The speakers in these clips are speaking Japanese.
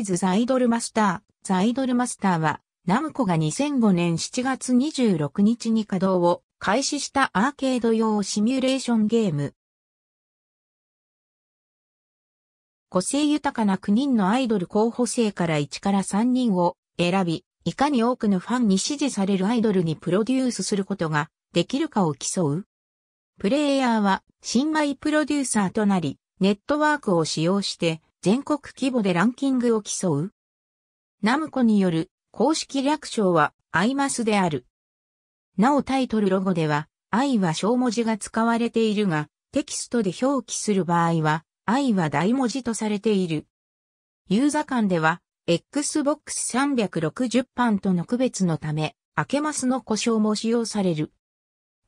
ーズザイドルマスター。ザイドルマスターは、ナムコが2005年7月26日に稼働を開始したアーケード用シミュレーションゲーム。個性豊かな9人のアイドル候補生から1から3人を選び、いかに多くのファンに支持されるアイドルにプロデュースすることができるかを競う。プレイヤーは新米プロデューサーとなり、ネットワークを使用して全国規模でランキングを競う。ナムコによる公式略称はアイマスである。なおタイトルロゴでは、愛は小文字が使われているが、テキストで表記する場合は、愛は大文字とされている。ユーザ間では、Xbox 360版との区別のため、アけますの故障も使用される。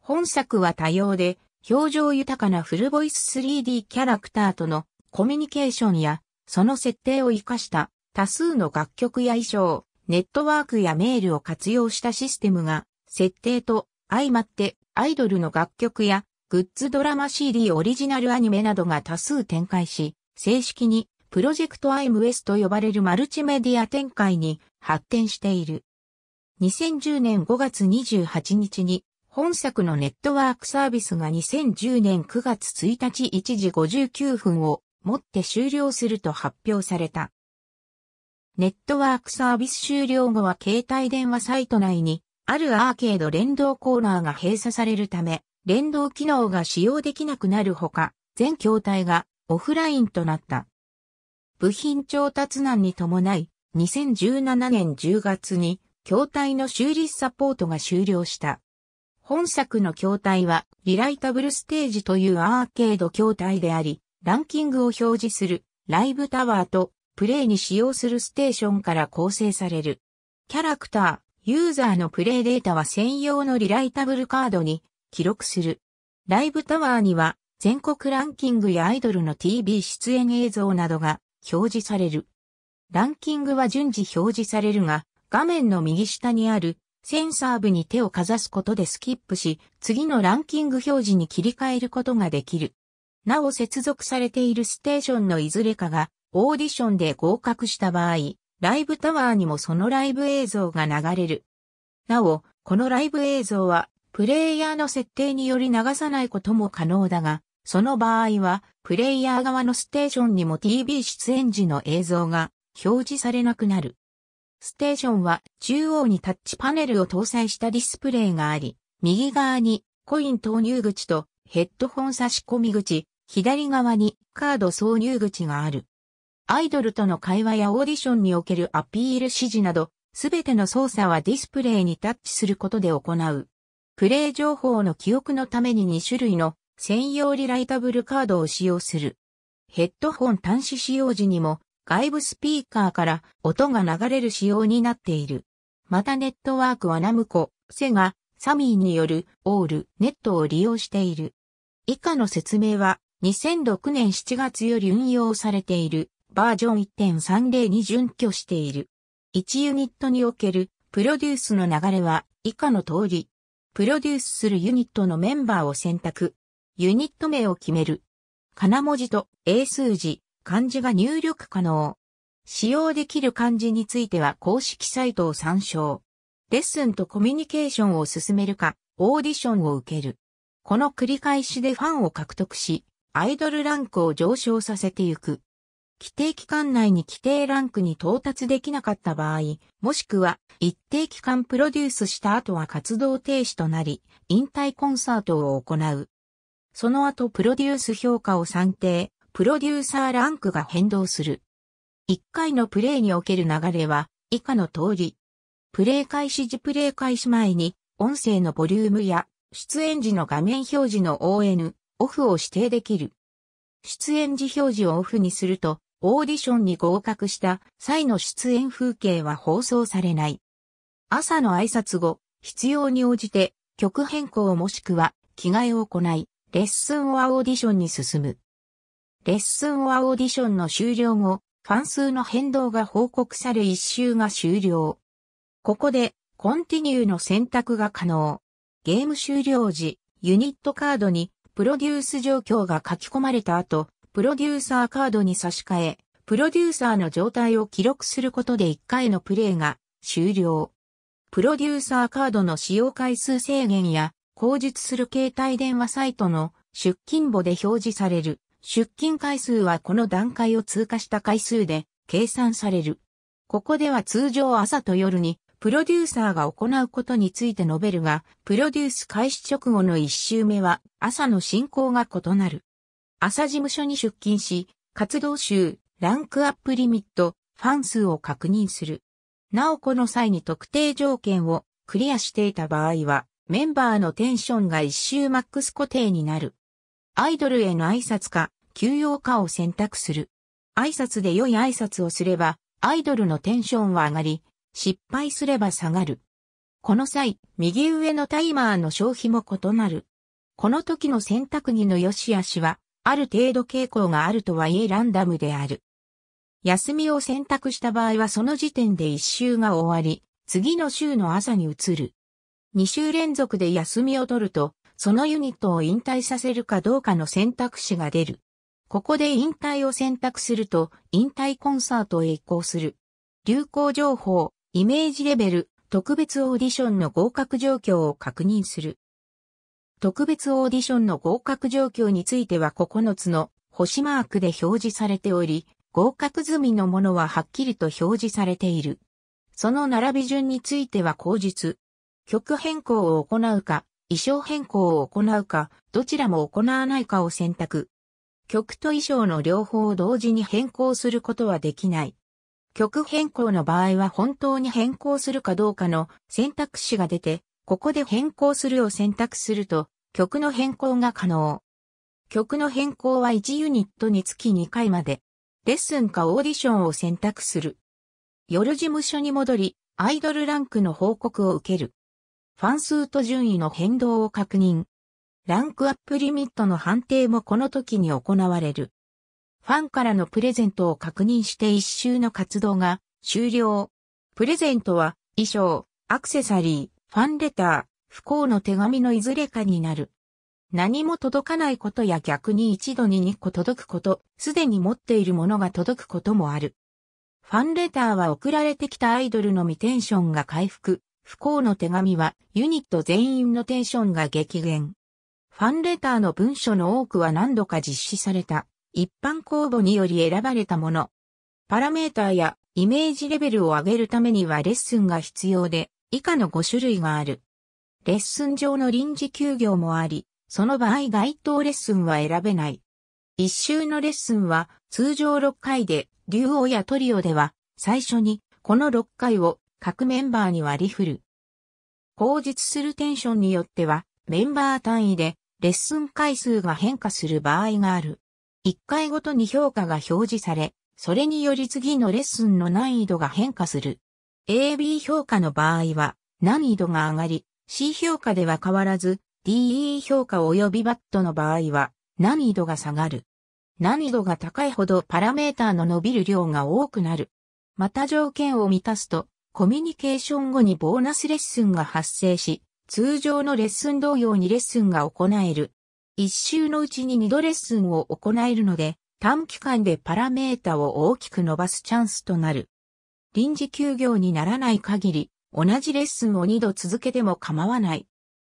本作は多様で、表情豊かなフルボイス 3D キャラクターとのコミュニケーションやその設定を活かした多数の楽曲や衣装、ネットワークやメールを活用したシステムが、設定と相まってアイドルの楽曲やグッズドラマ CD オリジナルアニメなどが多数展開し、正式にプロジェクト IMS と呼ばれるマルチメディア展開に発展している。2010年5月28日に本作のネットワークサービスが2010年9月1日1時59分をもって終了すると発表された。ネットワークサービス終了後は携帯電話サイト内にあるアーケード連動コーナーが閉鎖されるため、連動機能が使用できなくなるほか、全筐体がオフラインとなった。部品調達難に伴い、2017年10月に筐体の修理サポートが終了した。本作の筐体はリライタブルステージというアーケード筐体であり、ランキングを表示するライブタワーとプレイに使用するステーションから構成される。キャラクター、ユーザーのプレイデータは専用のリライタブルカードに記録する。ライブタワーには全国ランキングやアイドルの TV 出演映像などが表示される。ランキングは順次表示されるが、画面の右下にあるセンサー部に手をかざすことでスキップし、次のランキング表示に切り替えることができる。なお接続されているステーションのいずれかがオーディションで合格した場合、ライブタワーにもそのライブ映像が流れる。なお、このライブ映像はプレイヤーの設定により流さないことも可能だが、その場合はプレイヤー側のステーションにも TV 出演時の映像が表示されなくなる。ステーションは中央にタッチパネルを搭載したディスプレイがあり、右側にコイン投入口とヘッドホン差し込み口、左側にカード挿入口がある。アイドルとの会話やオーディションにおけるアピール指示など、すべての操作はディスプレイにタッチすることで行う。プレイ情報の記憶のために2種類の専用リライタブルカードを使用する。ヘッドホン端子使用時にも外部スピーカーから音が流れる仕様になっている。またネットワークはナムコ、セガ、サミーによるオールネットを利用している。以下の説明は2006年7月より運用されているバージョン1.30に準拠している。1ユニットにおけるプロデュースの流れは以下の通り。プロデュースするユニットのメンバーを選択。ユニット名を決める。金文字と英数字、漢字が入力可能。使用できる漢字については公式サイトを参照。レッスンとコミュニケーションを進めるか、オーディションを受ける。この繰り返しでファンを獲得し、アイドルランクを上昇させてゆく。規定期間内に規定ランクに到達できなかった場合、もしくは一定期間プロデュースした後は活動停止となり、引退コンサートを行う。その後プロデュース評価を算定、プロデューサーランクが変動する。1回のプレイにおける流れは以下の通り。プレイ開始時プレイ開始前に音声のボリュームや出演時の画面表示の ON、オフを指定できる。出演時表示をオフにすると、オーディションに合格した際の出演風景は放送されない。朝の挨拶後、必要に応じて曲変更もしくは着替えを行い、レッスンアオーディションに進む。レッスンアオーディションの終了後、ファン数の変動が報告され一周が終了。ここで、コンティニューの選択が可能。ゲーム終了時、ユニットカードにプロデュース状況が書き込まれた後、プロデューサーカードに差し替え、プロデューサーの状態を記録することで1回のプレイが終了。プロデューサーカードの使用回数制限や、口述する携帯電話サイトの出勤簿で表示される。出勤回数はこの段階を通過した回数で計算される。ここでは通常朝と夜にプロデューサーが行うことについて述べるが、プロデュース開始直後の一週目は朝の進行が異なる。朝事務所に出勤し、活動集、ランクアップリミット、ファン数を確認する。なおこの際に特定条件をクリアしていた場合は、メンバーのテンションが一周マックス固定になる。アイドルへの挨拶か、休養かを選択する。挨拶で良い挨拶をすれば、アイドルのテンションは上がり、失敗すれば下がる。この際、右上のタイマーの消費も異なる。この時の選択技の良し悪しは、ある程度傾向があるとはいえランダムである。休みを選択した場合はその時点で一週が終わり、次の週の朝に移る。二週連続で休みを取ると、そのユニットを引退させるかどうかの選択肢が出る。ここで引退を選択すると、引退コンサートへ移行する。流行情報、イメージレベル、特別オーディションの合格状況を確認する。特別オーディションの合格状況については9つの星マークで表示されており、合格済みのものははっきりと表示されている。その並び順については口実曲変更を行うか、衣装変更を行うか、どちらも行わないかを選択。曲と衣装の両方を同時に変更することはできない。曲変更の場合は本当に変更するかどうかの選択肢が出て、ここで変更するを選択すると、曲の変更が可能。曲の変更は1ユニットにつき2回まで。レッスンかオーディションを選択する。夜事務所に戻り、アイドルランクの報告を受ける。ファン数と順位の変動を確認。ランクアップリミットの判定もこの時に行われる。ファンからのプレゼントを確認して一周の活動が終了。プレゼントは衣装、アクセサリー、ファンレター、不幸の手紙のいずれかになる。何も届かないことや逆に一度に2個届くこと、すでに持っているものが届くこともある。ファンレターは送られてきたアイドルのみテンションが回復。不幸の手紙はユニット全員のテンションが激減。ファンレターの文書の多くは何度か実施された。一般公募により選ばれたもの。パラメーターやイメージレベルを上げるためにはレッスンが必要で、以下の5種類がある。レッスン上の臨時休業もあり、その場合該当レッスンは選べない。一周のレッスンは通常6回で、竜王やトリオでは最初にこの6回を各メンバーに割り振る。口述するテンションによってはメンバー単位でレッスン回数が変化する場合がある。1回ごとに評価が表示され、それにより次のレッスンの難易度が変化する。AB 評価の場合は、難易度が上がり、C 評価では変わらず、DE 評価及びバットの場合は、難易度が下がる。難易度が高いほどパラメーターの伸びる量が多くなる。また条件を満たすと、コミュニケーション後にボーナスレッスンが発生し、通常のレッスン同様にレッスンが行える。一周のうちに二度レッスンを行えるので、短期間でパラメータを大きく伸ばすチャンスとなる。臨時休業にならない限り、同じレッスンを二度続けても構わない。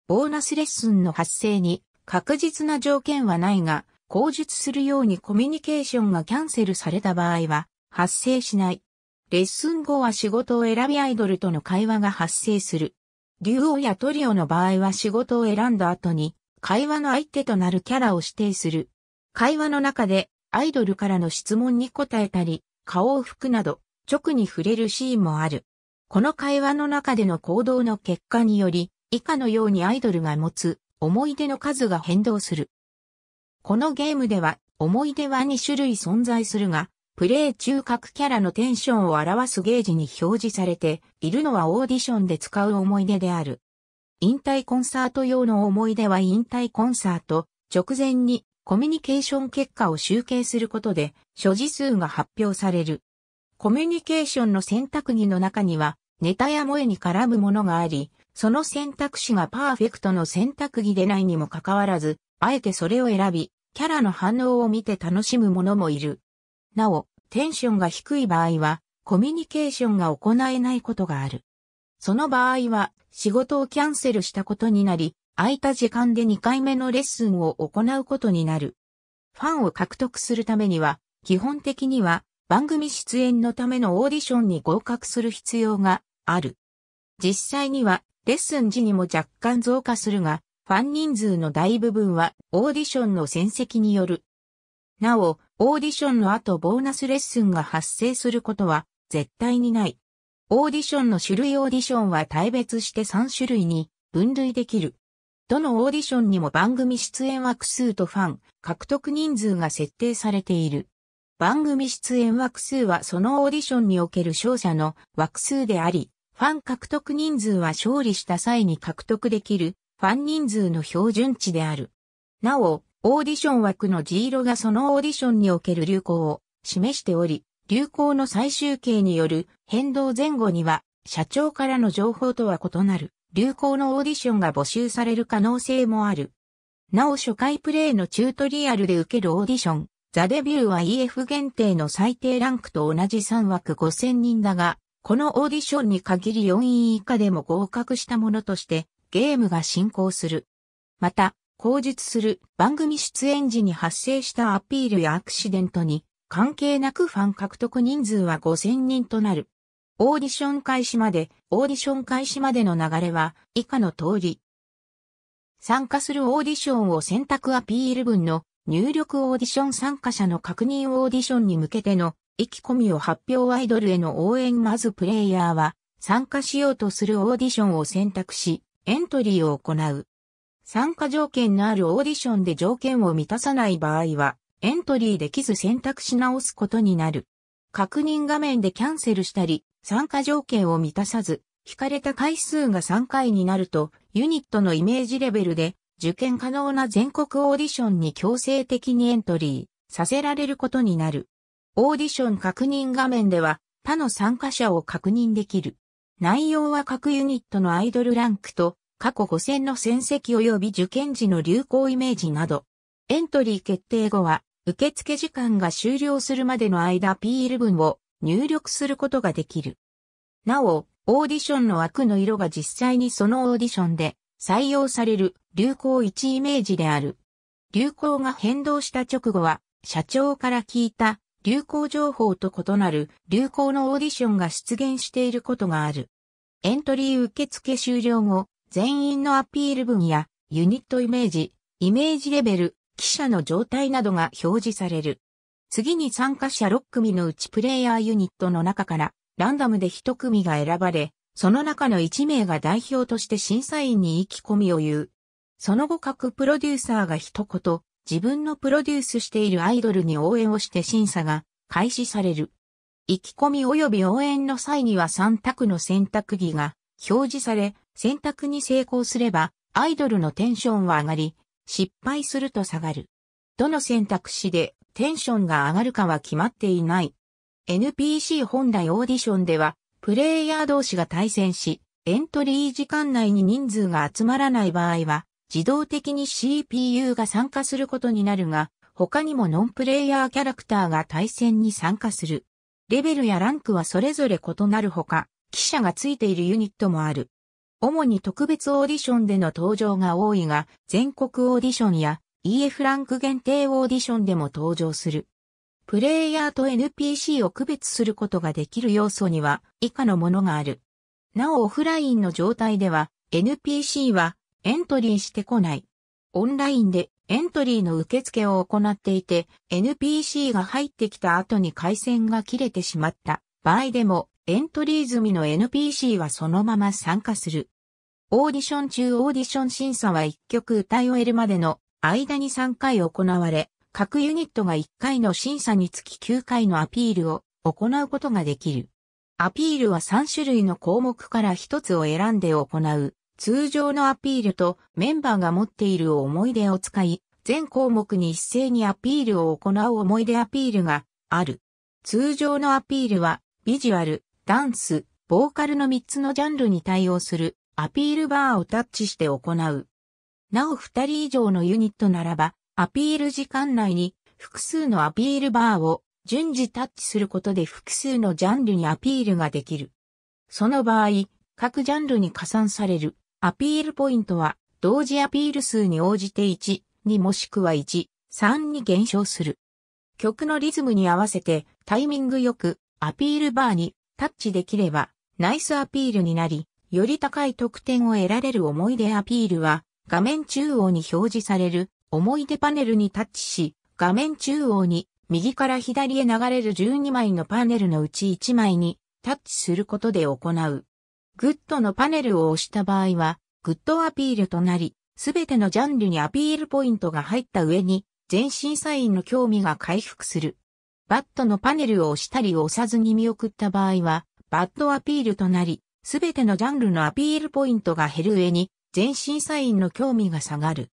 ボーナスレッスンの発生に確実な条件はないが、口述するようにコミュニケーションがキャンセルされた場合は発生しない。レッスン後は仕事を選びアイドルとの会話が発生する。竜ュオやトリオの場合は仕事を選んだ後に会話の相手となるキャラを指定する。会話の中でアイドルからの質問に答えたり、顔を拭くなど、直に触れるシーンもある。この会話の中での行動の結果により、以下のようにアイドルが持つ思い出の数が変動する。このゲームでは思い出は2種類存在するが、プレイ中各キャラのテンションを表すゲージに表示されているのはオーディションで使う思い出である。引退コンサート用の思い出は引退コンサート直前にコミュニケーション結果を集計することで所持数が発表される。コミュニケーションの選択肢の中にはネタや萌えに絡むものがあり、その選択肢がパーフェクトの選択肢でないにもかかわらず、あえてそれを選び、キャラの反応を見て楽しむ者もいる。なお、テンションが低い場合は、コミュニケーションが行えないことがある。その場合は仕事をキャンセルしたことになり、空いた時間で2回目のレッスンを行うことになる。ファンを獲得するためには、基本的には番組出演のためのオーディションに合格する必要がある。実際にはレッスン時にも若干増加するが、ファン人数の大部分はオーディションの戦績による。なお、オーディションの後ボーナスレッスンが発生することは絶対にない。オーディションの種類オーディションは大別して3種類に分類できる。どのオーディションにも番組出演枠数とファン、獲得人数が設定されている。番組出演枠数はそのオーディションにおける勝者の枠数であり、ファン獲得人数は勝利した際に獲得できるファン人数の標準値である。なお、オーディション枠の G 色がそのオーディションにおける流行を示しており、流行の最終形による変動前後には、社長からの情報とは異なる、流行のオーディションが募集される可能性もある。なお初回プレイのチュートリアルで受けるオーディション、ザ・デビューは EF 限定の最低ランクと同じ3枠5000人だが、このオーディションに限り4位以下でも合格したものとして、ゲームが進行する。また、口述する番組出演時に発生したアピールやアクシデントに関係なくファン獲得人数は5000人となる。オーディション開始まで、オーディション開始までの流れは以下の通り。参加するオーディションを選択アピール文の入力オーディション参加者の確認オーディションに向けての意気込みを発表アイドルへの応援まずプレイヤーは参加しようとするオーディションを選択しエントリーを行う。参加条件のあるオーディションで条件を満たさない場合はエントリーできず選択し直すことになる。確認画面でキャンセルしたり、参加条件を満たさず、引かれた回数が3回になると、ユニットのイメージレベルで、受験可能な全国オーディションに強制的にエントリーさせられることになる。オーディション確認画面では、他の参加者を確認できる。内容は各ユニットのアイドルランクと、過去5選の戦績及び受験時の流行イメージなど。エントリー決定後は、受付時間が終了するまでの間ピール文を入力することができる。なお、オーディションの枠の色が実際にそのオーディションで採用される流行1イメージである。流行が変動した直後は、社長から聞いた流行情報と異なる流行のオーディションが出現していることがある。エントリー受付終了後、全員のアピール文やユニットイメージ、イメージレベル、記者の状態などが表示される。次に参加者6組のうちプレイヤーユニットの中からランダムで1組が選ばれ、その中の1名が代表として審査員に意気込みを言う。その後各プロデューサーが一言、自分のプロデュースしているアイドルに応援をして審査が開始される。意気込み及び応援の際には3択の選択技が表示され、選択に成功すればアイドルのテンションは上がり、失敗すると下がる。どの選択肢でテンションが上がるかは決まっていない。NPC 本来オーディションでは、プレイヤー同士が対戦し、エントリー時間内に人数が集まらない場合は、自動的に CPU が参加することになるが、他にもノンプレイヤーキャラクターが対戦に参加する。レベルやランクはそれぞれ異なるほか、記者がついているユニットもある。主に特別オーディションでの登場が多いが、全国オーディションや EF ランク限定オーディションでも登場する。プレイヤーと NPC を区別することができる要素には以下のものがある。なおオフラインの状態では NPC はエントリーしてこない。オンラインでエントリーの受付を行っていて NPC が入ってきた後に回線が切れてしまった場合でもエントリー済みの NPC はそのまま参加する。オーディション中オーディション審査は1曲歌い終えるまでの間に3回行われ、各ユニットが1回の審査につき9回のアピールを行うことができる。アピールは3種類の項目から1つを選んで行う。通常のアピールとメンバーが持っている思い出を使い、全項目に一斉にアピールを行う思い出アピールがある。通常のアピールは、ビジュアル、ダンス、ボーカルの3つのジャンルに対応するアピールバーをタッチして行う。なお2人以上のユニットならば、アピール時間内に複数のアピールバーを順次タッチすることで複数のジャンルにアピールができる。その場合、各ジャンルに加算されるアピールポイントは同時アピール数に応じて1、2もしくは1、3に減少する。曲のリズムに合わせてタイミングよくアピールバーにタッチできれば、ナイスアピールになり、より高い得点を得られる思い出アピールは、画面中央に表示される思い出パネルにタッチし、画面中央に右から左へ流れる12枚のパネルのうち1枚にタッチすることで行う。グッドのパネルを押した場合は、グッドアピールとなり、すべてのジャンルにアピールポイントが入った上に、全身サインの興味が回復する。バットのパネルを押したり押さずに見送った場合は、バットアピールとなり、すべてのジャンルのアピールポイントが減る上に、全審査員の興味が下がる。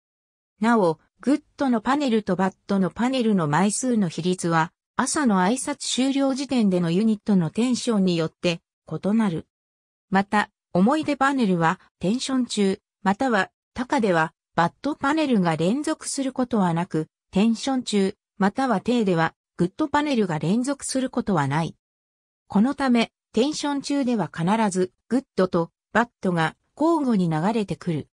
なお、グッドのパネルとバットのパネルの枚数の比率は、朝の挨拶終了時点でのユニットのテンションによって異なる。また、思い出パネルはテンション中、または高ではバットパネルが連続することはなく、テンション中、または低ではグッドパネルが連続することはない。このため、テンション中では必ずグッドとバッドが交互に流れてくる。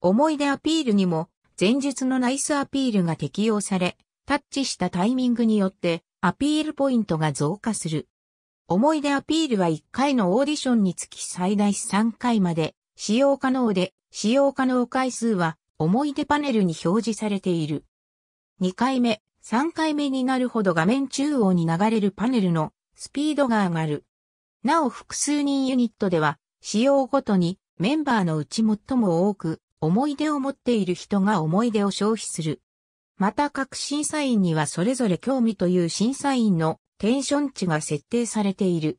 思い出アピールにも前述のナイスアピールが適用され、タッチしたタイミングによってアピールポイントが増加する。思い出アピールは1回のオーディションにつき最大3回まで使用可能で、使用可能回数は思い出パネルに表示されている。2回目、3回目になるほど画面中央に流れるパネルのスピードが上がる。なお複数人ユニットでは、仕様ごとにメンバーのうち最も多く、思い出を持っている人が思い出を消費する。また各審査員にはそれぞれ興味という審査員のテンション値が設定されている。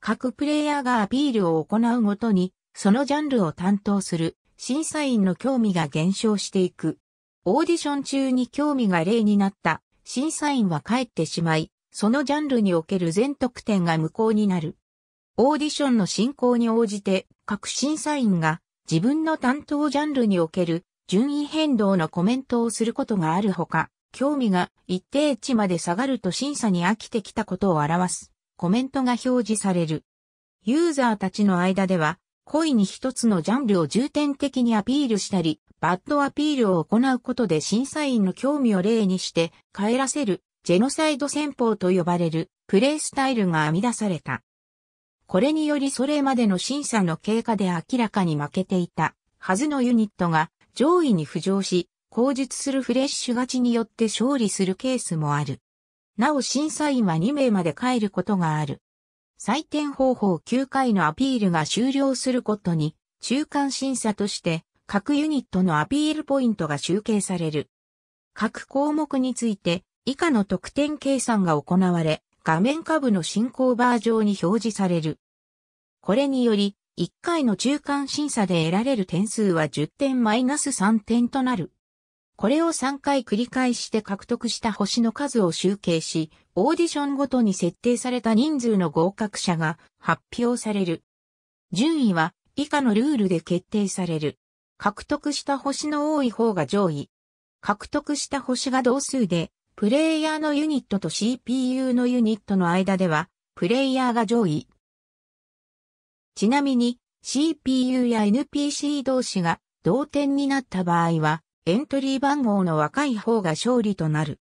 各プレイヤーがアピールを行うごとに、そのジャンルを担当する審査員の興味が減少していく。オーディション中に興味が例になった審査員は帰ってしまい、そのジャンルにおける全得点が無効になる。オーディションの進行に応じて、各審査員が自分の担当ジャンルにおける順位変動のコメントをすることがあるほか、興味が一定値まで下がると審査に飽きてきたことを表すコメントが表示される。ユーザーたちの間では、故意に一つのジャンルを重点的にアピールしたり、バッドアピールを行うことで審査員の興味を例にして帰らせるジェノサイド戦法と呼ばれるプレイスタイルが編み出された。これによりそれまでの審査の経過で明らかに負けていたはずのユニットが上位に浮上し、口述するフレッシュ勝ちによって勝利するケースもある。なお審査員は2名まで帰ることがある。採点方法9回のアピールが終了することに、中間審査として各ユニットのアピールポイントが集計される。各項目について以下の得点計算が行われ、画面下部の進行バー上に表示される。これにより、1回の中間審査で得られる点数は10点マイナス3点となる。これを3回繰り返して獲得した星の数を集計し、オーディションごとに設定された人数の合格者が発表される。順位は以下のルールで決定される。獲得した星の多い方が上位。獲得した星が同数で、プレイヤーのユニットと CPU のユニットの間では、プレイヤーが上位。ちなみに、CPU や NPC 同士が同点になった場合は、エントリー番号の若い方が勝利となる。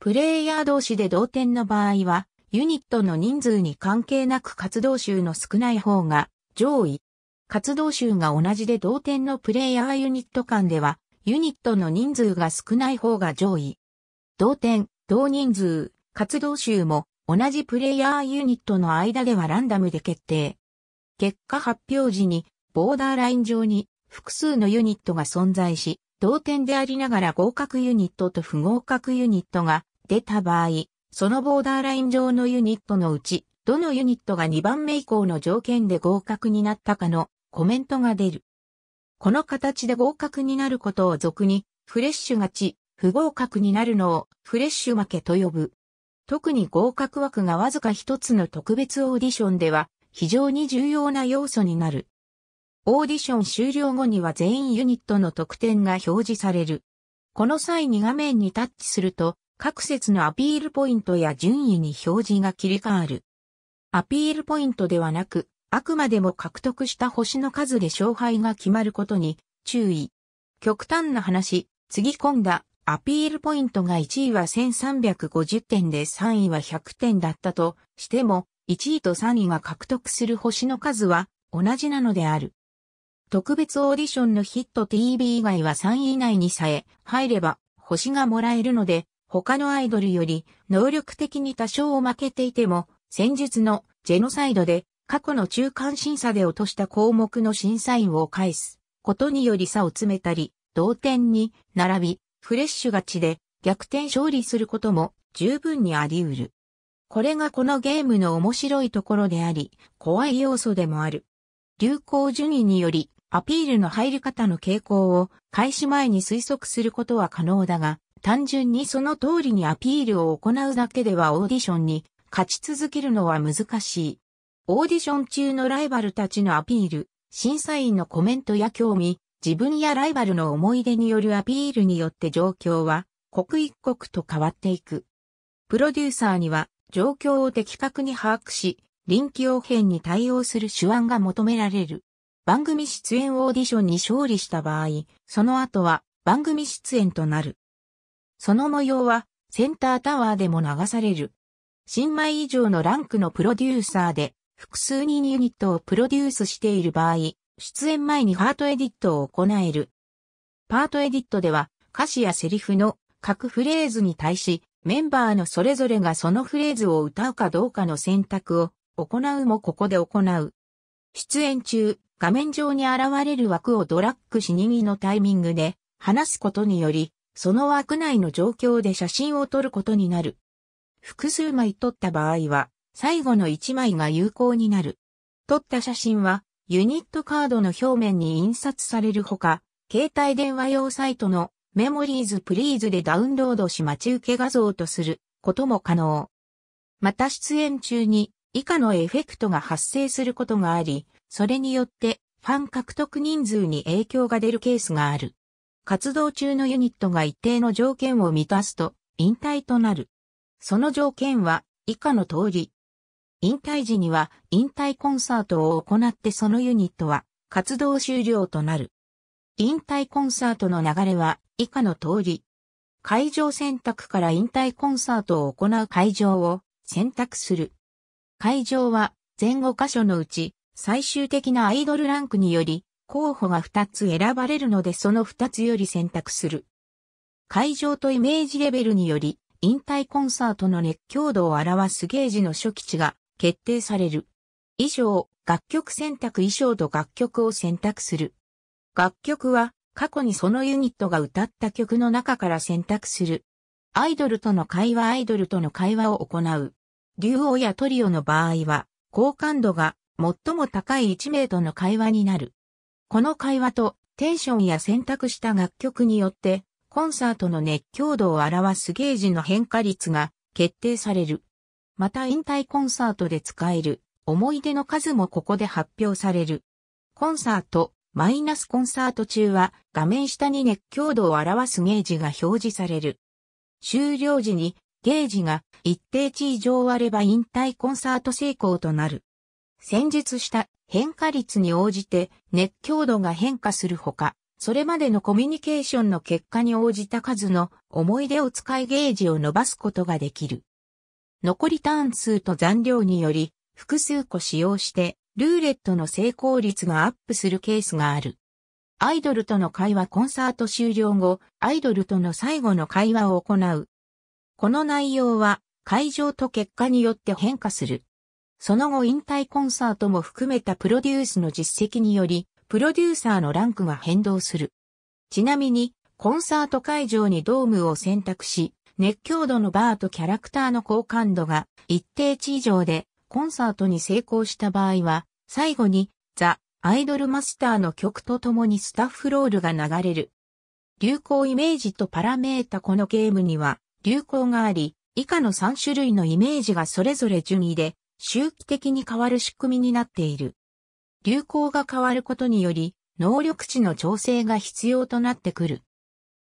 プレイヤー同士で同点の場合は、ユニットの人数に関係なく活動集の少ない方が上位。活動集が同じで同点のプレイヤーユニット間では、ユニットの人数が少ない方が上位。同点、同人数、活動集も同じプレイヤーユニットの間ではランダムで決定。結果発表時にボーダーライン上に複数のユニットが存在し、同点でありながら合格ユニットと不合格ユニットが出た場合、そのボーダーライン上のユニットのうち、どのユニットが2番目以降の条件で合格になったかのコメントが出る。この形で合格になることを俗に、フレッシュ勝ち、不合格になるのをフレッシュ負けと呼ぶ。特に合格枠がわずか一つの特別オーディションでは非常に重要な要素になる。オーディション終了後には全員ユニットの得点が表示される。この際に画面にタッチすると各節のアピールポイントや順位に表示が切り替わる。アピールポイントではなくあくまでも獲得した星の数で勝敗が決まることに注意。極端な話、次ぎ込んだアピールポイントが1位は1350点で3位は100点だったとしても、1位と3位が獲得する星の数は同じなのである。特別オーディションのヒット TV 以外は3位以内にさえ入れば星がもらえるので、他のアイドルより能力的に多少負けていても、戦術のジェノサイドで過去の中間審査で落とした項目の審査員を返すことにより差を詰めたり、同点に並び、フレッシュ勝ちで逆転勝利することも十分にあり得る。これがこのゲームの面白いところであり、怖い要素でもある。流行順位により、アピールの入り方の傾向を開始前に推測することは可能だが、単純にその通りにアピールを行うだけではオーディションに勝ち続けるのは難しい。オーディション中のライバルたちのアピール、審査員のコメントや興味、自分やライバルの思い出によるアピールによって状況は刻一刻と変わっていく。プロデューサーには状況を的確に把握し、臨機応変に対応する手腕が求められる。番組出演オーディションに勝利した場合、その後は番組出演となる。その模様はセンタータワーでも流される。新米以上のランクのプロデューサーで複数人ユニットをプロデュースしている場合、出演前にハートエディットを行える。パートエディットでは、歌詞やセリフの各フレーズに対し、メンバーのそれぞれがそのフレーズを歌うかどうかの選択を行うもここで行う。出演中、画面上に現れる枠をドラッグしにぎのタイミングで話すことにより、その枠内の状況で写真を撮ることになる。複数枚撮った場合は、最後の1枚が有効になる。撮った写真は、ユニットカードの表面に印刷されるほか、携帯電話用サイトのメモリーズプリーズでダウンロードし待ち受け画像とすることも可能。また出演中に以下のエフェクトが発生することがあり、それによってファン獲得人数に影響が出るケースがある。活動中のユニットが一定の条件を満たすと引退となる。その条件は以下の通り、引退時には引退コンサートを行ってそのユニットは活動終了となる。引退コンサートの流れは以下の通り。会場選択から引退コンサートを行う会場を選択する。会場は前後箇所のうち最終的なアイドルランクにより候補が2つ選ばれるのでその2つより選択する。会場とイメージレベルにより引退コンサートの熱狂度を表すゲージの初期値が決定される。衣装、楽曲選択衣装と楽曲を選択する。楽曲は過去にそのユニットが歌った曲の中から選択する。アイドルとの会話アイドルとの会話を行う。竜王やトリオの場合は、好感度が最も高い1名との会話になる。この会話とテンションや選択した楽曲によって、コンサートの熱狂度を表すゲージの変化率が決定される。また引退コンサートで使える思い出の数もここで発表される。コンサート、マイナスコンサート中は画面下に熱強度を表すゲージが表示される。終了時にゲージが一定値以上あれば引退コンサート成功となる。戦術した変化率に応じて熱強度が変化するほか、それまでのコミュニケーションの結果に応じた数の思い出を使いゲージを伸ばすことができる。残りターン数と残量により、複数個使用して、ルーレットの成功率がアップするケースがある。アイドルとの会話コンサート終了後、アイドルとの最後の会話を行う。この内容は、会場と結果によって変化する。その後引退コンサートも含めたプロデュースの実績により、プロデューサーのランクが変動する。ちなみに、コンサート会場にドームを選択し、熱狂度のバーとキャラクターの好感度が一定値以上でコンサートに成功した場合は、最後にザ・アイドルマスターの曲とともにスタッフロールが流れる。流行イメージとパラメータこのゲームには流行があり、以下の3種類のイメージがそれぞれ順位で周期的に変わる仕組みになっている。流行が変わることにより、能力値の調整が必要となってくる。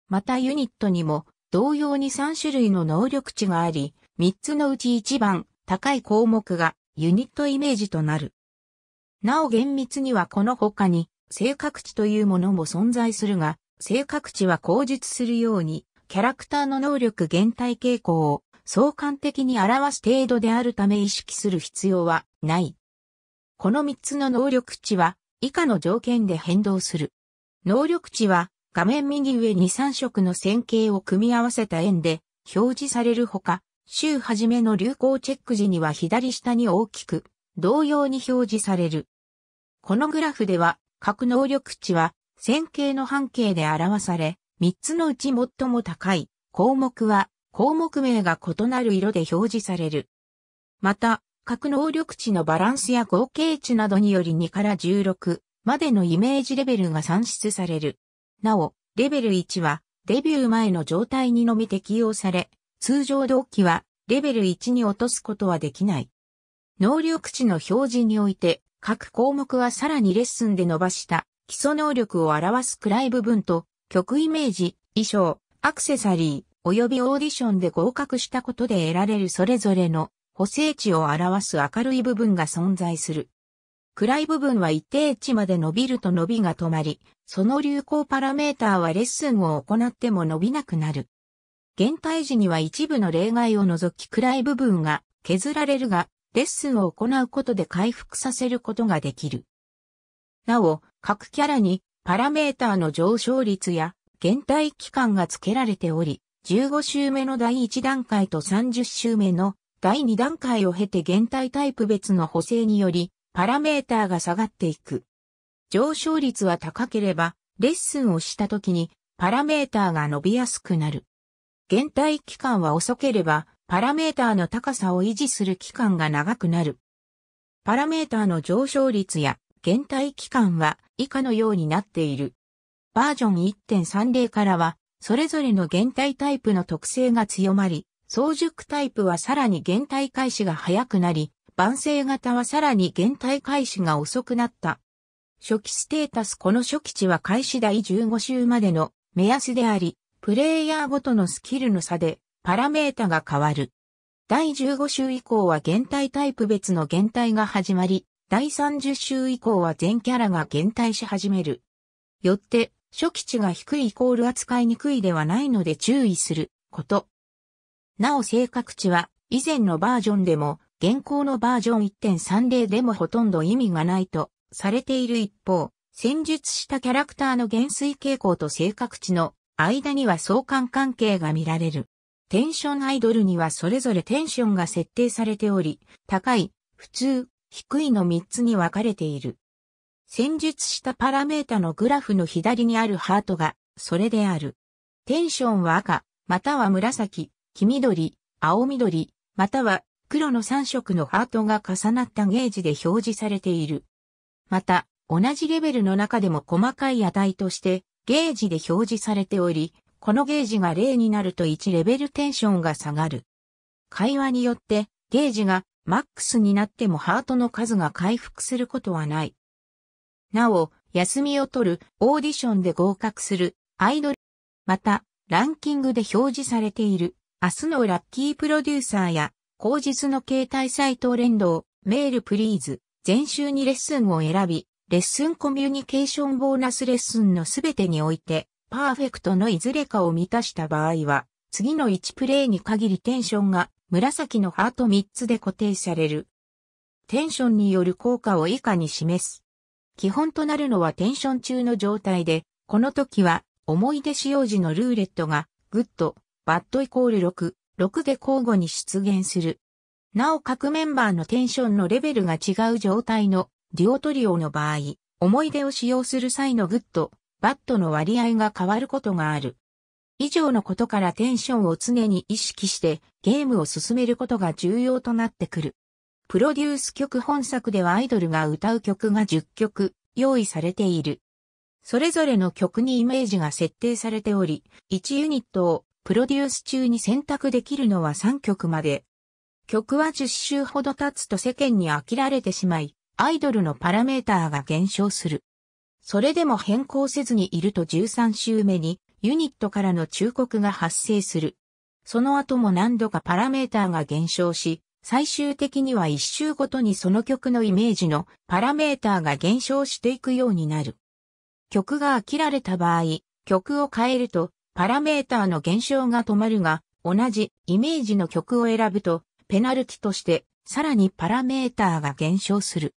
またユニットにも同様に3種類の能力値があり、3つのうち一番高い項目がユニットイメージとなる。なお厳密にはこの他に性格値というものも存在するが、性格値は口述するように、キャラクターの能力減退傾向を相関的に表す程度であるため意識する必要はない。この3つの能力値は以下の条件で変動する。能力値は画面右上に3色の線形を組み合わせた円で表示されるほか、週初めの流行チェック時には左下に大きく、同様に表示される。このグラフでは、格能力値は線形の半径で表され、3つのうち最も高い項目は項目名が異なる色で表示される。また、格能力値のバランスや合計値などにより2から16までのイメージレベルが算出される。なお、レベル1は、デビュー前の状態にのみ適用され、通常同期は、レベル1に落とすことはできない。能力値の表示において、各項目はさらにレッスンで伸ばした基礎能力を表す暗い部分と、曲イメージ、衣装、アクセサリー、及びオーディションで合格したことで得られるそれぞれの補正値を表す明るい部分が存在する。暗い部分は一定値まで伸びると伸びが止まり、その流行パラメーターはレッスンを行っても伸びなくなる。減退時には一部の例外を除き暗い部分が削られるが、レッスンを行うことで回復させることができる。なお、各キャラにパラメーターの上昇率や減退期間が付けられており、15週目の第1段階と30週目の第2段階を経て減退タイプ別の補正により、パラメーターが下がっていく。上昇率は高ければ、レッスンをした時にパラメーターが伸びやすくなる。減退期間は遅ければ、パラメーターの高さを維持する期間が長くなる。パラメーターの上昇率や減退期間は以下のようになっている。バージョン1.30からは、それぞれの減退タイプの特性が強まり、早熟タイプはさらに減退開始が早くなり、晩成型はさらに減退開始が遅くなった。初期ステータスこの初期値は開始第15週までの目安であり、プレイヤーごとのスキルの差でパラメータが変わる。第15週以降は減退タイプ別の減退が始まり、第30週以降は全キャラが減退し始める。よって、初期値が低いイコール扱いにくいではないので注意すること。なお正確値は以前のバージョンでも現行のバージョン1.30でもほとんど意味がないとされている一方、戦術したキャラクターの減衰傾向と性格値の間には相関関係が見られる。テンションアイドルにはそれぞれテンションが設定されており、高い、普通、低いの3つに分かれている。戦術したパラメータのグラフの左にあるハートが、それである。テンションは赤、または紫、黄緑、青緑、または黒の3色のハートが重なったゲージで表示されている。また、同じレベルの中でも細かい値としてゲージで表示されており、このゲージが0になると1レベルテンションが下がる。会話によってゲージがマックスになってもハートの数が回復することはない。なお、休みを取るオーディションで合格するアイドル、またランキングで表示されている明日のラッキープロデューサーや後日の携帯サイト連動、メールプリーズ、全週にレッスンを選び、レッスンコミュニケーションボーナスレッスンのすべてにおいて、パーフェクトのいずれかを満たした場合は、次の1プレイに限りテンションが紫のハート3つで固定される。テンションによる効果を以下に示す。基本となるのはテンション中の状態で、この時は思い出使用時のルーレットがグッド、バッドイコール6、6で交互に出現する。なお各メンバーのテンションのレベルが違う状態のデュオトリオの場合、思い出を使用する際のグッド、バッドの割合が変わることがある。以上のことからテンションを常に意識してゲームを進めることが重要となってくる。プロデュース曲本作ではアイドルが歌う曲が10曲用意されている。それぞれの曲にイメージが設定されており、1ユニットをプロデュース中に選択できるのは3曲まで。曲は10週ほど経つと世間に飽きられてしまい、アイドルのパラメーターが減少する。それでも変更せずにいると13週目にユニットからの忠告が発生する。その後も何度かパラメーターが減少し、最終的には1週ごとにその曲のイメージのパラメーターが減少していくようになる。曲が飽きられた場合、曲を変えるとパラメーターの減少が止まるが、同じイメージの曲を選ぶと、ペナルティとして、さらにパラメーターが減少する。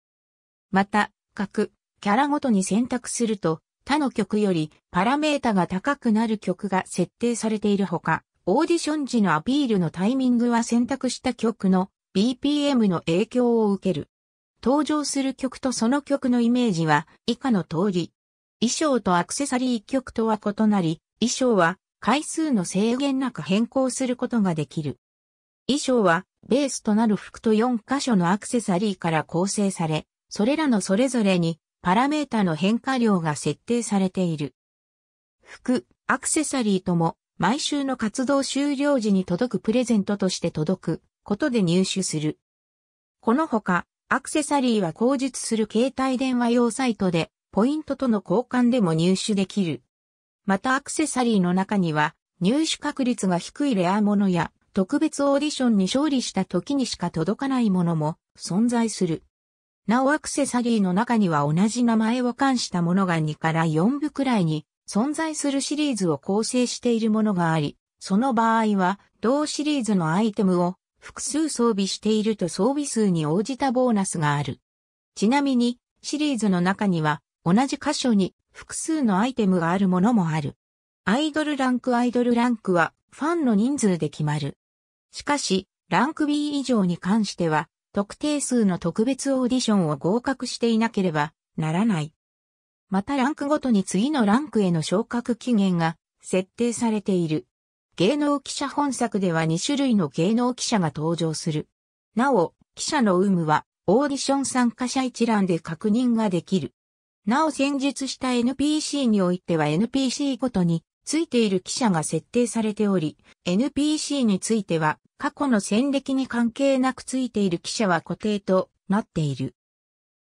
また、各、キャラごとに選択すると、他の曲よりパラメータが高くなる曲が設定されているほか、オーディション時のアピールのタイミングは選択した曲の BPM の影響を受ける。登場する曲とその曲のイメージは以下の通り。衣装とアクセサリー曲とは異なり、衣装は回数の制限なく変更することができる。衣装はベースとなる服と4箇所のアクセサリーから構成され、それらのそれぞれにパラメータの変化量が設定されている。服、アクセサリーとも毎週の活動終了時に届くプレゼントとして届くことで入手する。このほか、アクセサリーは口述する携帯電話用サイトで、ポイントとの交換でも入手できる。またアクセサリーの中には、入手確率が低いレアものや、特別オーディションに勝利した時にしか届かないものも存在する。なおアクセサリーの中には同じ名前を冠したものが2から4部くらいに存在するシリーズを構成しているものがあり、その場合は同シリーズのアイテムを複数装備していると装備数に応じたボーナスがある。ちなみにシリーズの中には同じ箇所に複数のアイテムがあるものもある。アイドルランクアイドルランクはファンの人数で決まる。しかし、ランク B 以上に関しては、特定数の特別オーディションを合格していなければならない。またランクごとに次のランクへの昇格期限が設定されている。芸能記者本作では2種類の芸能記者が登場する。なお、記者の有無はオーディション参加者一覧で確認ができる。なお戦術した NPC においては NPC ごとについている記者が設定されており、NPC については過去の戦歴に関係なくついている記者は固定となっている。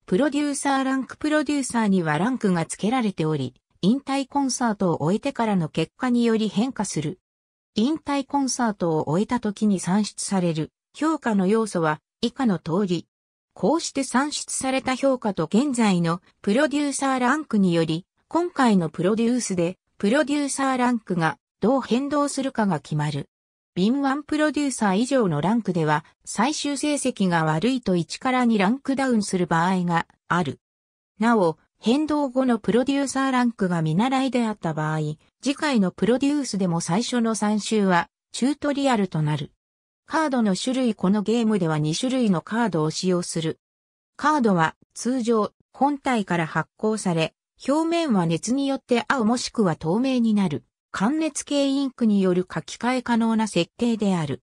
プロデューサーランクプロデューサーにはランクが付けられており、引退コンサートを終えてからの結果により変化する。引退コンサートを終えた時に算出される評価の要素は以下の通り、こうして算出された評価と現在のプロデューサーランクにより、今回のプロデュースで、プロデューサーランクがどう変動するかが決まる。敏腕プロデューサー以上のランクでは、最終成績が悪いと1から2ランクダウンする場合がある。なお、変動後のプロデューサーランクが見習いであった場合、次回のプロデュースでも最初の3週は、チュートリアルとなる。カードの種類このゲームでは2種類のカードを使用する。カードは通常本体から発行され、表面は熱によって青もしくは透明になる。関熱系インクによる書き換え可能な設計である。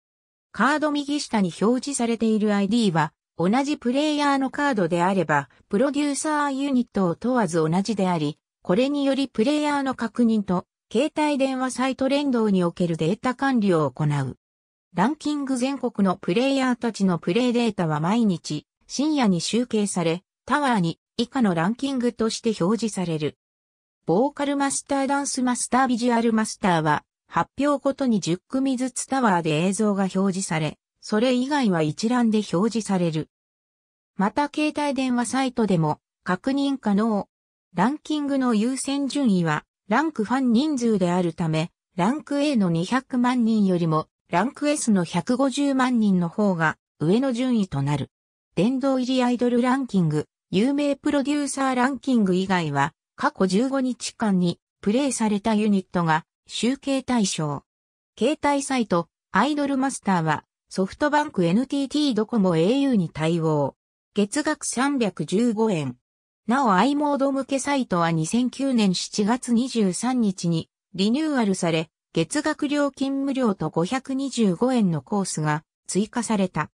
カード右下に表示されている ID は、同じプレイヤーのカードであれば、プロデューサーユニットを問わず同じであり、これによりプレイヤーの確認と、携帯電話サイト連動におけるデータ管理を行う。ランキング全国のプレイヤーたちのプレイデータは毎日深夜に集計され、タワーに以下のランキングとして表示される。ボーカルマスターダンスマスタービジュアルマスターは発表ごとに10組ずつタワーで映像が表示され、それ以外は一覧で表示される。また携帯電話サイトでも確認可能。ランキングの優先順位はランクファン人数であるため、ランク A の200万人よりもランク S の150万人の方が上の順位となる。殿堂入りアイドルランキング、有名プロデューサーランキング以外は、過去15日間にプレイされたユニットが集計対象。携帯サイト、アイドルマスターは、ソフトバンク NTT ドコモ au に対応。月額315円。なお i モード向けサイトは2009年7月23日にリニューアルされ、月額料金無料と525円のコースが追加された。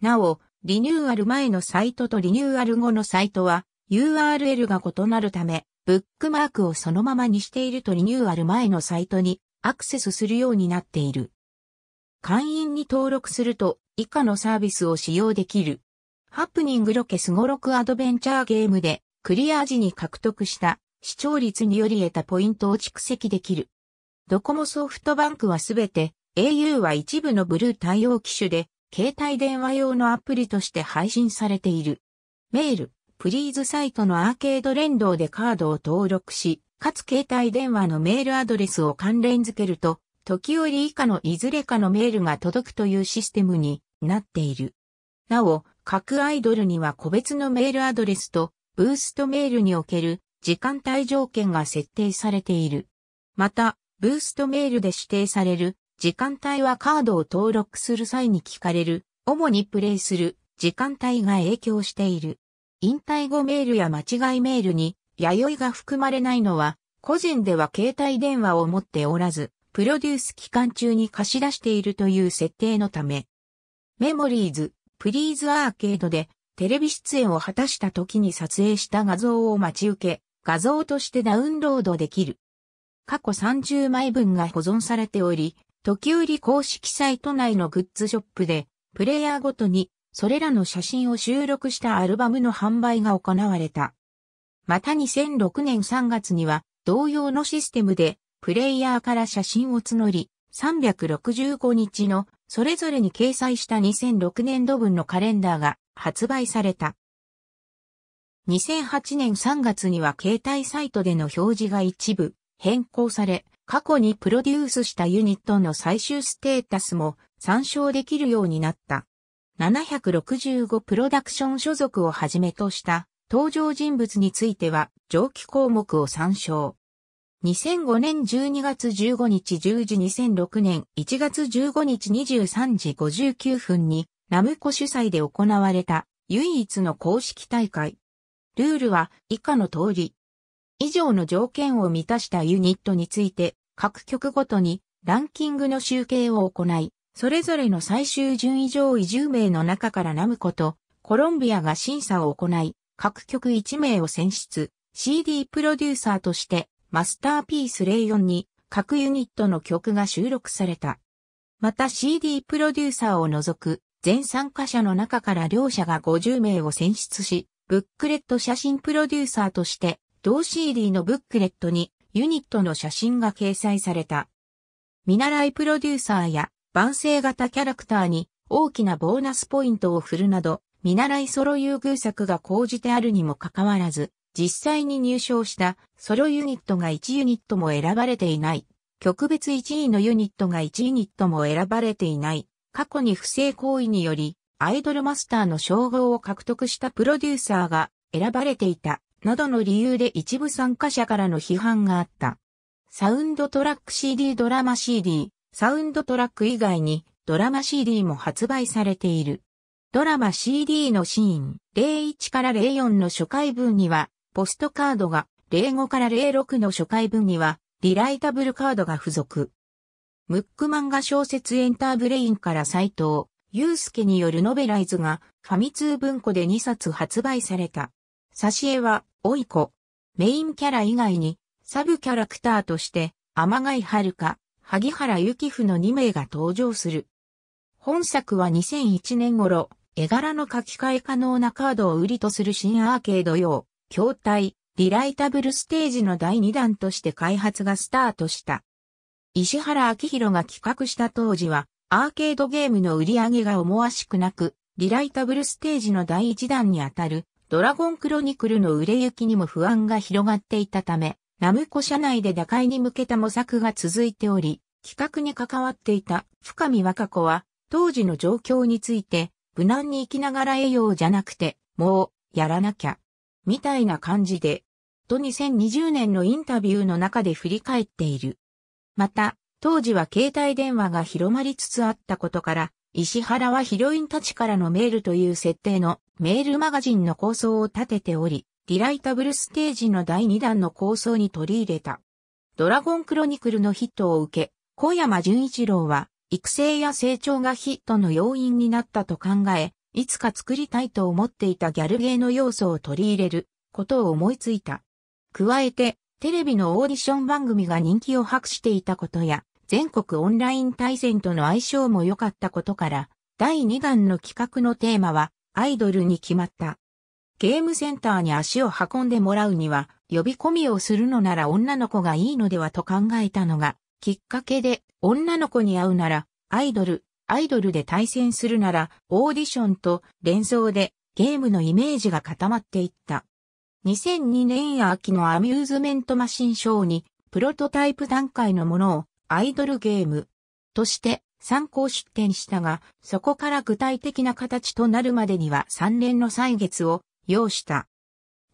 なお、リニューアル前のサイトとリニューアル後のサイトは URL が異なるため、ブックマークをそのままにしているとリニューアル前のサイトにアクセスするようになっている。会員に登録すると以下のサービスを使用できる。ハプニングロケスゴロクアドベンチャーゲームでクリア時に獲得した視聴率により得たポイントを蓄積できる。ドコモソフトバンクはすべて、au は一部のブルー対応機種で、携帯電話用のアプリとして配信されている。メール、プリーズサイトのアーケード連動でカードを登録し、かつ携帯電話のメールアドレスを関連付けると、時折以下のいずれかのメールが届くというシステムになっている。なお、各アイドルには個別のメールアドレスと、ブーストメールにおける時間帯条件が設定されている。また、ブーストメールで指定される、時間帯はカードを登録する際に聞かれる、主にプレイする、時間帯が影響している。引退後メールや間違いメールに、弥生が含まれないのは、個人では携帯電話を持っておらず、プロデュース期間中に貸し出しているという設定のため、メモリーズ、プリーズアーケードでテレビ出演を果たした時に撮影した画像を待ち受け、画像としてダウンロードできる。過去30枚分が保存されており、時売公式サイト内のグッズショップで、プレイヤーごとに、それらの写真を収録したアルバムの販売が行われた。また2006年3月には、同様のシステムで、プレイヤーから写真を募り、365日の、それぞれに掲載した2006年度分のカレンダーが発売された。2008年3月には携帯サイトでの表示が一部変更され、過去にプロデュースしたユニットの最終ステータスも参照できるようになった。765プロダクション所属をはじめとした登場人物については上記項目を参照。2005年12月15日10時2006年1月15日23時59分にラムコ主催で行われた唯一の公式大会。ルールは以下の通り、以上の条件を満たしたユニットについて、各局ごとにランキングの集計を行い、それぞれの最終順位上位10名の中からナムコとコロンビアが審査を行い、各局1名を選出、CD プロデューサーとしてマスターピース04に各ユニットの曲が収録された。また CD プロデューサーを除く全参加者の中から両者が50名を選出し、ブックレット写真プロデューサーとして同 CD のブックレットにユニットの写真が掲載された。見習いプロデューサーや万世型キャラクターに大きなボーナスポイントを振るなど、見習いソロ優遇策が講じてあるにもかかわらず、実際に入賞したソロユニットが1ユニットも選ばれていない。曲別1位のユニットが1ユニットも選ばれていない。過去に不正行為により、アイドルマスターの称号を獲得したプロデューサーが選ばれていた。などの理由で一部参加者からの批判があった。サウンドトラック CD ドラマ CD、サウンドトラック以外にドラマ CD も発売されている。ドラマ CD のシーン01から04の初回分にはポストカードが05から06の初回分にはリライタブルカードが付属。ムック漫画小説エンターブレインから斎藤、祐介によるノベライズがファミ通文庫で2冊発売された。挿絵はおいこ。メインキャラ以外に、サブキャラクターとして、天貝遥か、萩原幸夫の2名が登場する。本作は2001年頃、絵柄の書き換え可能なカードを売りとする新アーケード用、筐体、リライタブルステージの第2弾として開発がスタートした。石原明宏が企画した当時は、アーケードゲームの売り上げが思わしくなく、リライタブルステージの第1弾にあたる、ドラゴンクロニクルの売れ行きにも不安が広がっていたため、ナムコ社内で打開に向けた模索が続いており、企画に関わっていた深見若子は、当時の状況について、無難に生きながら栄養じゃなくて、もう、やらなきゃ、みたいな感じで、と2020年のインタビューの中で振り返っている。また、当時は携帯電話が広まりつつあったことから、石原はヒロインたちからのメールという設定のメールマガジンの構想を立てており、リライタブルステージの第2弾の構想に取り入れた。ドラゴンクロニクルのヒットを受け、小山純一郎は、育成や成長がヒットの要因になったと考え、いつか作りたいと思っていたギャルゲーの要素を取り入れることを思いついた。加えて、テレビのオーディション番組が人気を博していたことや、全国オンライン対戦との相性も良かったことから、第2弾の企画のテーマは、アイドルに決まった。ゲームセンターに足を運んでもらうには、呼び込みをするのなら女の子がいいのではと考えたのが、きっかけで、女の子に会うなら、アイドル、アイドルで対戦するなら、オーディションと連想で、ゲームのイメージが固まっていった。2002年秋のアミューズメントマシンショーに、プロトタイプ段階のものをアイドルゲームとして参考出展したが、そこから具体的な形となるまでには3年の歳月を要した。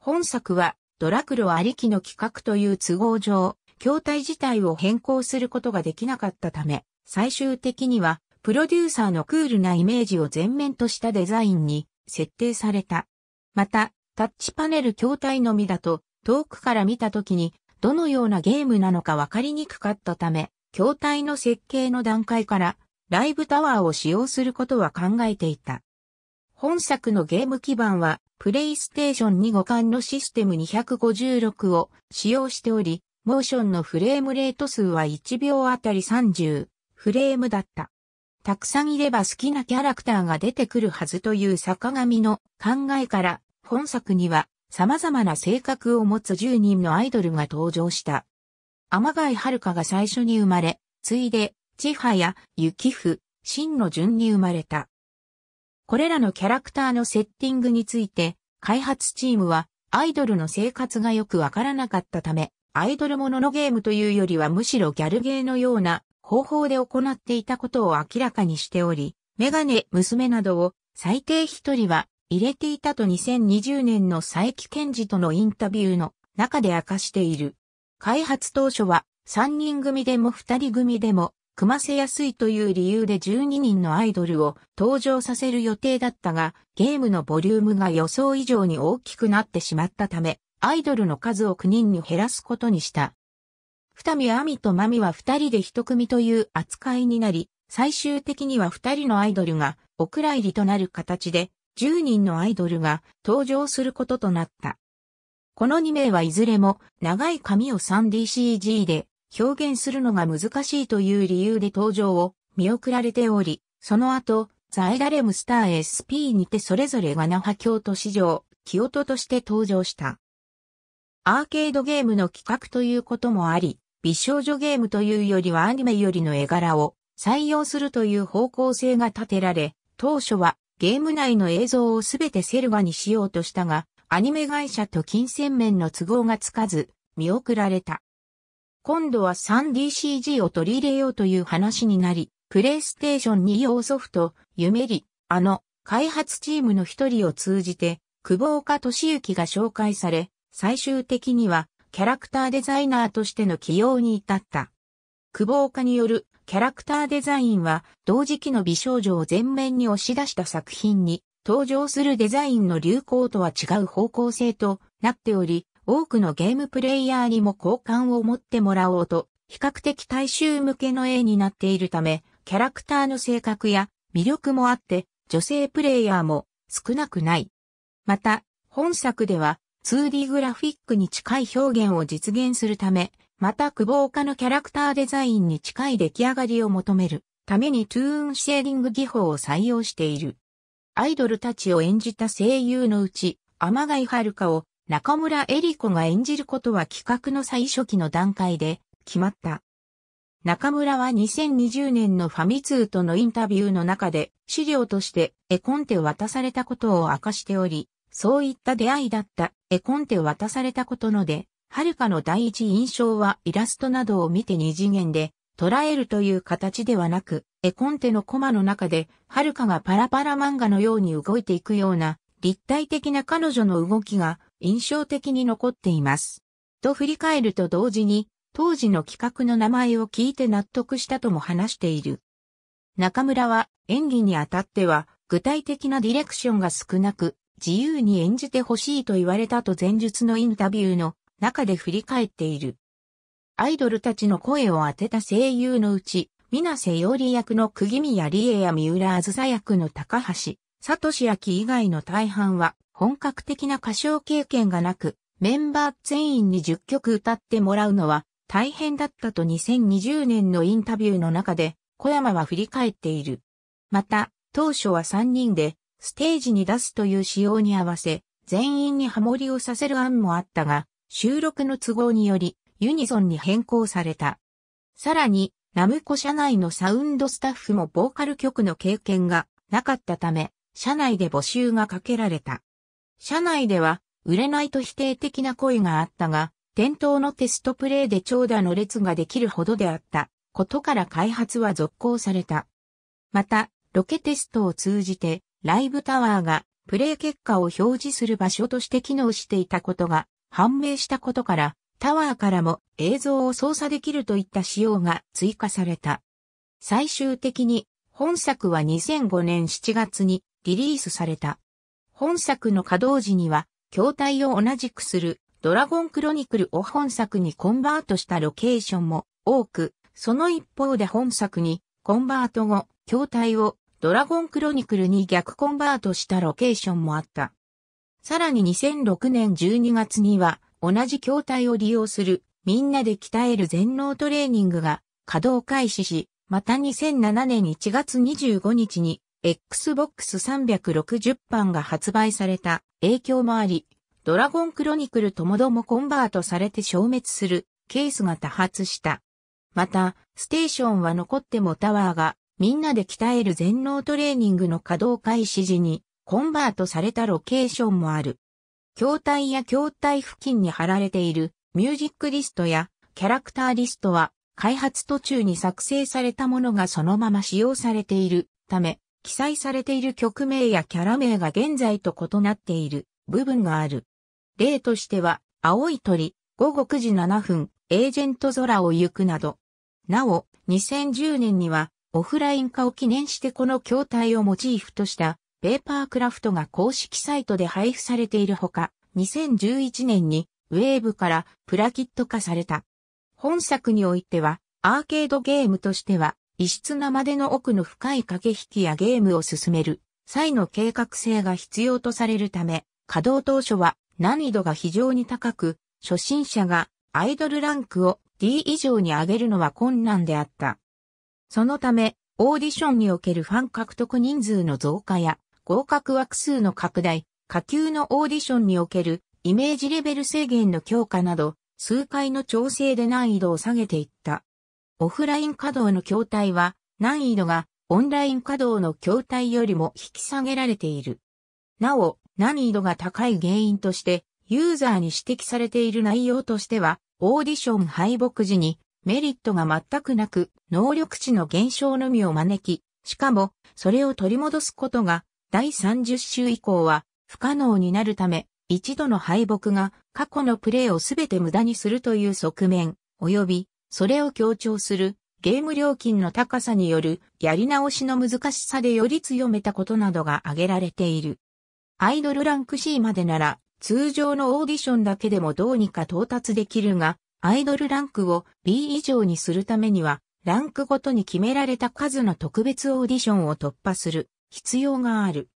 本作はドラクロありきの企画という都合上、筐体自体を変更することができなかったため、最終的にはプロデューサーのクールなイメージを全面としたデザインに設定された。また、タッチパネル筐体のみだと遠くから見た時にどのようなゲームなのかわかりにくかったため、筐体の設計の段階からライブタワーを使用することは考えていた。本作のゲーム基盤は、プレイステーション2互換のシステム256を使用しており、モーションのフレームレート数は1秒あたり30フレームだった。たくさんいれば好きなキャラクターが出てくるはずという坂上の考えから、本作には様々な性格を持つ10人のアイドルが登場した。天貝遥が最初に生まれ、ついで、千葉や雪譜、真の順に生まれた。これらのキャラクターのセッティングについて、開発チームは、アイドルの生活がよくわからなかったため、アイドルもののゲームというよりはむしろギャルゲーのような方法で行っていたことを明らかにしており、メガネ娘などを最低一人は入れていたと2020年の佐伯健二とのインタビューの中で明かしている。開発当初は3人組でも2人組でも組ませやすいという理由で12人のアイドルを登場させる予定だったが、ゲームのボリュームが予想以上に大きくなってしまったため、アイドルの数を9人に減らすことにした。二見亜美とまみは二人で一組という扱いになり、最終的には二人のアイドルがお蔵入りとなる形で、10人のアイドルが登場することとなった。この2名はいずれも長い髪を 3DCG で表現するのが難しいという理由で登場を見送られており、その後、ザエダレムスター SP にてそれぞれが那覇京都市場、清都として登場した。アーケードゲームの企画ということもあり、美少女ゲームというよりはアニメよりの絵柄を採用するという方向性が立てられ、当初はゲーム内の映像をすべてセルガにしようとしたが、アニメ会社と金銭面の都合がつかず、見送られた。今度は 3DCG を取り入れようという話になり、プレイステーション2用ソフト、夢り、あの、開発チームの一人を通じて、久保岡俊之が紹介され、最終的には、キャラクターデザイナーとしての起用に至った。久保岡によるキャラクターデザインは同時期の美少女を前面に押し出した作品に登場するデザインの流行とは違う方向性となっており、多くのゲームプレイヤーにも好感を持ってもらおうと、比較的大衆向けの絵になっているため、キャラクターの性格や魅力もあって、女性プレイヤーも少なくない。また、本作では 2D グラフィックに近い表現を実現するため、また久保岡のキャラクターデザインに近い出来上がりを求めるためにトゥーンシェーディング技法を採用している。アイドルたちを演じた声優のうち、天貝遥を中村恵里子が演じることは企画の最初期の段階で決まった。中村は2020年のファミ通とのインタビューの中で資料として絵コンテを渡されたことを明かしており、そういった出会いだった絵コンテを渡されたことので、はるかの第一印象はイラストなどを見て二次元で捉えるという形ではなく、絵コンテのコマの中で、はるかがパラパラ漫画のように動いていくような、立体的な彼女の動きが印象的に残っています。と振り返ると同時に、当時の企画の名前を聞いて納得したとも話している。中村は演技にあたっては具体的なディレクションが少なく自由に演じてほしいと言われたと前述のインタビューの中で振り返っている。アイドルたちの声を当てた声優のうち、水瀬より役の釘宮理恵や三浦あずさ役の高橋、佐藤明以外の大半は本格的な歌唱経験がなく、メンバー全員に10曲歌ってもらうのは大変だったと2020年のインタビューの中で小山は振り返っている。また、当初は3人でステージに出すという仕様に合わせ、全員にハモリをさせる案もあったが、収録の都合により、ユニゾンに変更された。さらに、ナムコ社内のサウンドスタッフもボーカル曲の経験がなかったため、社内で募集がかけられた。社内では、売れないと否定的な声があったが、店頭のテストプレイで長蛇の列ができるほどであったことから開発は続行された。また、ロケテストを通じて、ライブタワーがプレイ結果を表示する場所として機能していたことが判明したことから、タワーからも映像を操作できるといった仕様が追加された。最終的に本作は2005年7月にリリースされた。本作の稼働時には、筐体を同じくするドラゴンクロニクルを本作にコンバートしたロケーションも多く、その一方で本作にコンバート後、筐体をドラゴンクロニクルに逆コンバートしたロケーションもあった。さらに2006年12月には同じ筐体を利用する、みんなで鍛える全能トレーニングが稼働開始し、また2007年1月25日に Xbox 360版が発売された影響もあり、ドラゴンクロニクルともどもコンバートされて消滅するケースが多発した。また、ステーションは残ってもタワーがみんなで鍛える全能トレーニングの稼働開始時にコンバートされたロケーションもある。筐体や筐体付近に貼られているミュージックリストやキャラクターリストは開発途中に作成されたものがそのまま使用されているため、記載されている曲名やキャラ名が現在と異なっている部分がある。例としては、青い鳥、午後9時7分、エージェント空を行くなど。なお、2010年には、オフライン化を記念してこの筐体をモチーフとしたペーパークラフトが公式サイトで配布されているほか、2011年にウェーブからプラキット化された。本作においては、アーケードゲームとしては、異質なまでの奥の深い駆け引きやゲームを進める際の計画性が必要とされるため、稼働当初は難易度が非常に高く、初心者がアイドルランクを D 以上に上げるのは困難であった。そのため、オーディションにおけるファン獲得人数の増加や、合格枠数の拡大、下級のオーディションにおけるイメージレベル制限の強化など、数回の調整で難易度を下げていった。オフライン稼働の筐体は、難易度がオンライン稼働の筐体よりも引き下げられている。なお、難易度が高い原因として、ユーザーに指摘されている内容としては、オーディション敗北時にメリットが全くなく、能力値の減少のみを招き、しかも、それを取り戻すことが第30週以降は不可能になるため、一度の敗北が過去のプレーをすべて無駄にするという側面、及び、それを強調するゲーム料金の高さによるやり直しの難しさでより強めたことなどが挙げられている。アイドルランク C までなら通常のオーディションだけでもどうにか到達できるが、アイドルランクを B 以上にするためには、ランクごとに決められた数の特別オーディションを突破する必要がある。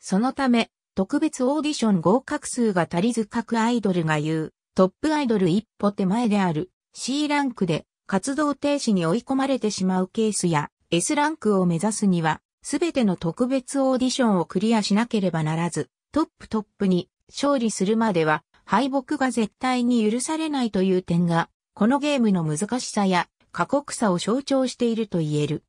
そのため、特別オーディション合格数が足りず各アイドルが言う、トップアイドル一歩手前である C ランクで活動停止に追い込まれてしまうケースや S ランクを目指すには、すべての特別オーディションをクリアしなければならず、トップトップに勝利するまでは敗北が絶対に許されないという点が、このゲームの難しさや過酷さを象徴していると言える。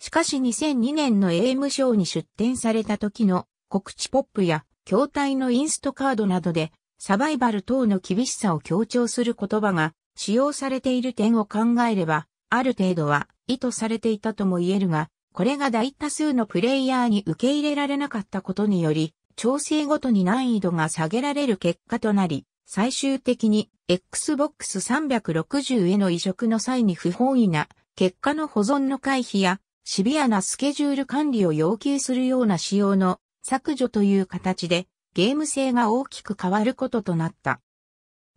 しかし2002年の AM ショーに出展された時の告知ポップや筐体のインストカードなどでサバイバル等の厳しさを強調する言葉が使用されている点を考えれば、ある程度は意図されていたとも言えるが、これが大多数のプレイヤーに受け入れられなかったことにより、調整ごとに難易度が下げられる結果となり、最終的に Xbox 360への移植の際に不本意な結果の保存の回避やシビアなスケジュール管理を要求するような仕様の削除という形でゲーム性が大きく変わることとなった。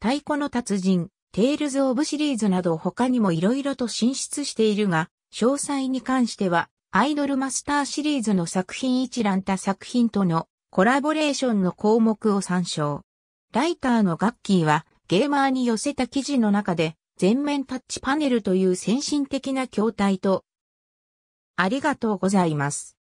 太鼓の達人、テイルズ・オブシリーズなど他にも色々と進出しているが、詳細に関しては、アイドルマスターシリーズの作品一覧他作品とのコラボレーションの項目を参照。ライターのガッキーは、ゲーマーに寄せた記事の中で、全面タッチパネルという先進的な筐体とありがとうございます。